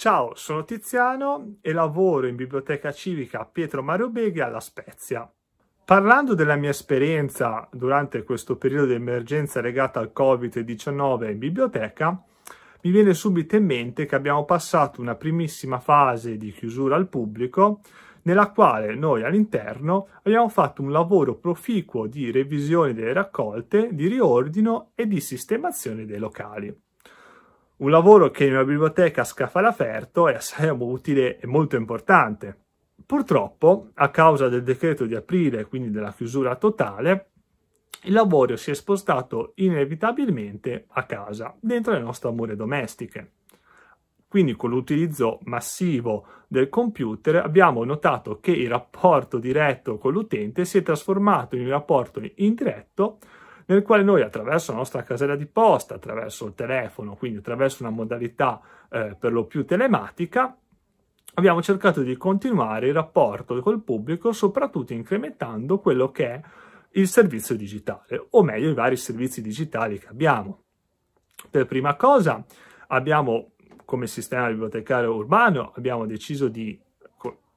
Ciao, sono Tiziano e lavoro in biblioteca civica Pietro Mario Beghi alla Spezia. Parlando della mia esperienza durante questo periodo di emergenza legata al Covid-19 in biblioteca, mi viene subito in mente che abbiamo passato una primissima fase di chiusura al pubblico nella quale noi all'interno abbiamo fatto un lavoro proficuo di revisione delle raccolte, di riordino e di sistemazione dei locali. Un lavoro che in una biblioteca a scaffale aperto è assai utile e molto importante. Purtroppo, a causa del decreto di aprile, quindi della chiusura totale, il lavoro si è spostato inevitabilmente a casa, dentro le nostre mura domestiche. Quindi con l'utilizzo massivo del computer abbiamo notato che il rapporto diretto con l'utente si è trasformato in un rapporto indiretto nel quale noi attraverso la nostra casella di posta, attraverso il telefono, quindi attraverso una modalità eh, per lo più telematica, abbiamo cercato di continuare il rapporto col pubblico, soprattutto incrementando quello che è il servizio digitale, o meglio i vari servizi digitali che abbiamo. Per prima cosa abbiamo, come sistema bibliotecario urbano, abbiamo deciso di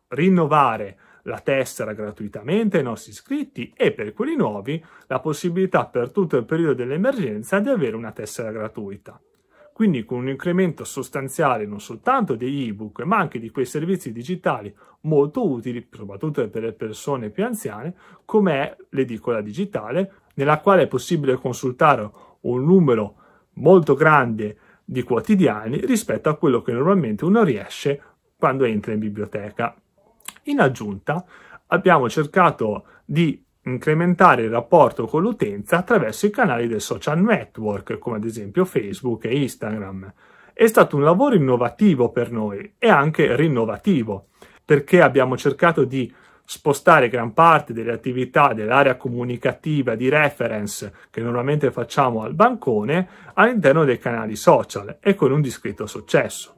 rinnovare la tessera gratuitamente ai nostri iscritti e per quelli nuovi la possibilità per tutto il periodo dell'emergenza di avere una tessera gratuita. Quindi con un incremento sostanziale non soltanto degli ebook ma anche di quei servizi digitali molto utili soprattutto per le persone più anziane come è l'edicola digitale nella quale è possibile consultare un numero molto grande di quotidiani rispetto a quello che normalmente uno riesce quando entra in biblioteca. In aggiunta abbiamo cercato di incrementare il rapporto con l'utenza attraverso i canali del social network, come ad esempio Facebook e Instagram. È stato un lavoro innovativo per noi e anche rinnovativo, perché abbiamo cercato di spostare gran parte delle attività dell'area comunicativa di reference che normalmente facciamo al bancone all'interno dei canali social e con un discreto successo.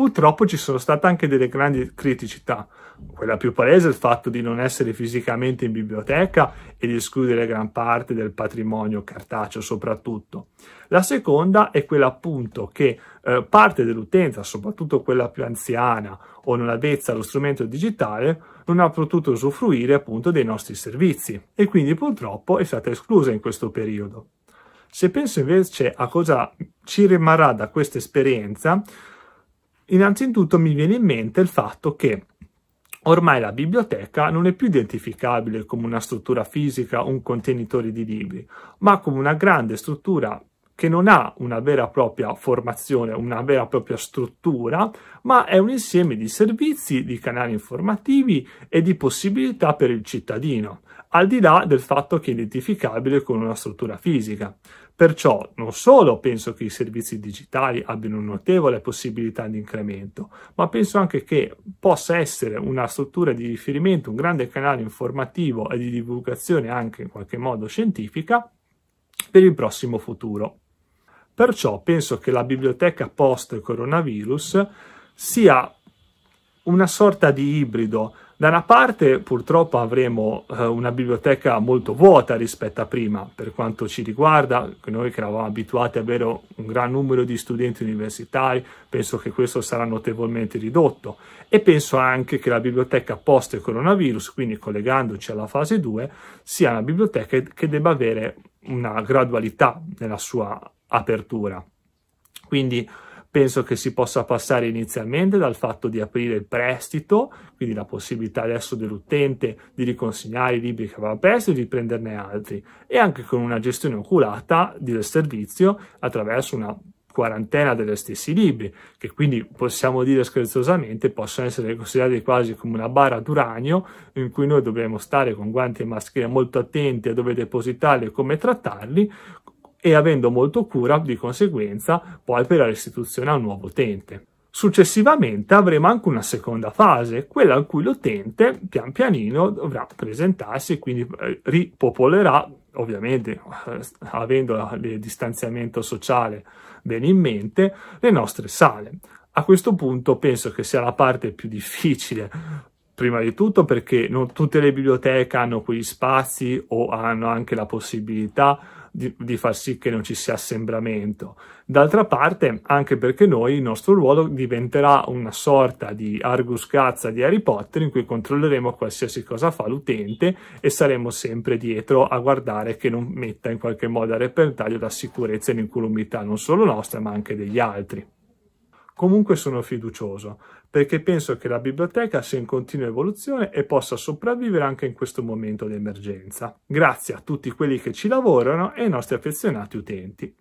Purtroppo ci sono state anche delle grandi criticità. Quella più palese è il fatto di non essere fisicamente in biblioteca e di escludere gran parte del patrimonio cartaceo soprattutto. La seconda è quella appunto che eh, parte dell'utenza, soprattutto quella più anziana o non avvezza allo strumento digitale, non ha potuto usufruire appunto dei nostri servizi e quindi purtroppo è stata esclusa in questo periodo. Se penso invece a cosa ci rimarrà da questa esperienza, innanzitutto mi viene in mente il fatto che ormai la biblioteca non è più identificabile come una struttura fisica, un contenitore di libri, ma come una grande struttura che non ha una vera e propria formazione, una vera e propria struttura, ma è un insieme di servizi, di canali informativi e di possibilità per il cittadino, al di là del fatto che è identificabile con una struttura fisica. Perciò non solo penso che i servizi digitali abbiano una notevole possibilità di incremento, ma penso anche che possa essere una struttura di riferimento, un grande canale informativo e di divulgazione anche in qualche modo scientifica per il prossimo futuro. Perciò penso che la biblioteca post coronavirus sia una sorta di ibrido da una parte purtroppo avremo eh, una biblioteca molto vuota rispetto a prima, per quanto ci riguarda, noi che eravamo abituati ad avere un gran numero di studenti universitari, penso che questo sarà notevolmente ridotto e penso anche che la biblioteca post coronavirus, quindi collegandoci alla fase 2, sia una biblioteca che debba avere una gradualità nella sua apertura. Quindi Penso che si possa passare inizialmente dal fatto di aprire il prestito, quindi la possibilità adesso dell'utente di riconsegnare i libri che aveva preso e di prenderne altri, e anche con una gestione oculata del servizio attraverso una quarantena degli stessi libri, che quindi possiamo dire scherzosamente possono essere considerati quasi come una bara d'uranio in cui noi dovremmo stare con guanti e maschere molto attenti a dove depositarli e come trattarli, e avendo molto cura di conseguenza poi per la restituzione al nuovo utente. Successivamente avremo anche una seconda fase, quella in cui l'utente pian pianino dovrà presentarsi e quindi eh, ripopolerà, ovviamente eh, avendo il distanziamento sociale bene in mente, le nostre sale. A questo punto penso che sia la parte più difficile prima di tutto perché non tutte le biblioteche hanno quegli spazi o hanno anche la possibilità di, di far sì che non ci sia assembramento. D'altra parte, anche perché noi il nostro ruolo diventerà una sorta di Argus Gazza di Harry Potter in cui controlleremo qualsiasi cosa fa l'utente e saremo sempre dietro a guardare che non metta in qualche modo a repentaglio la sicurezza e l'incolumità non solo nostra ma anche degli altri. Comunque sono fiducioso perché penso che la biblioteca sia in continua evoluzione e possa sopravvivere anche in questo momento di emergenza. Grazie a tutti quelli che ci lavorano e ai nostri affezionati utenti.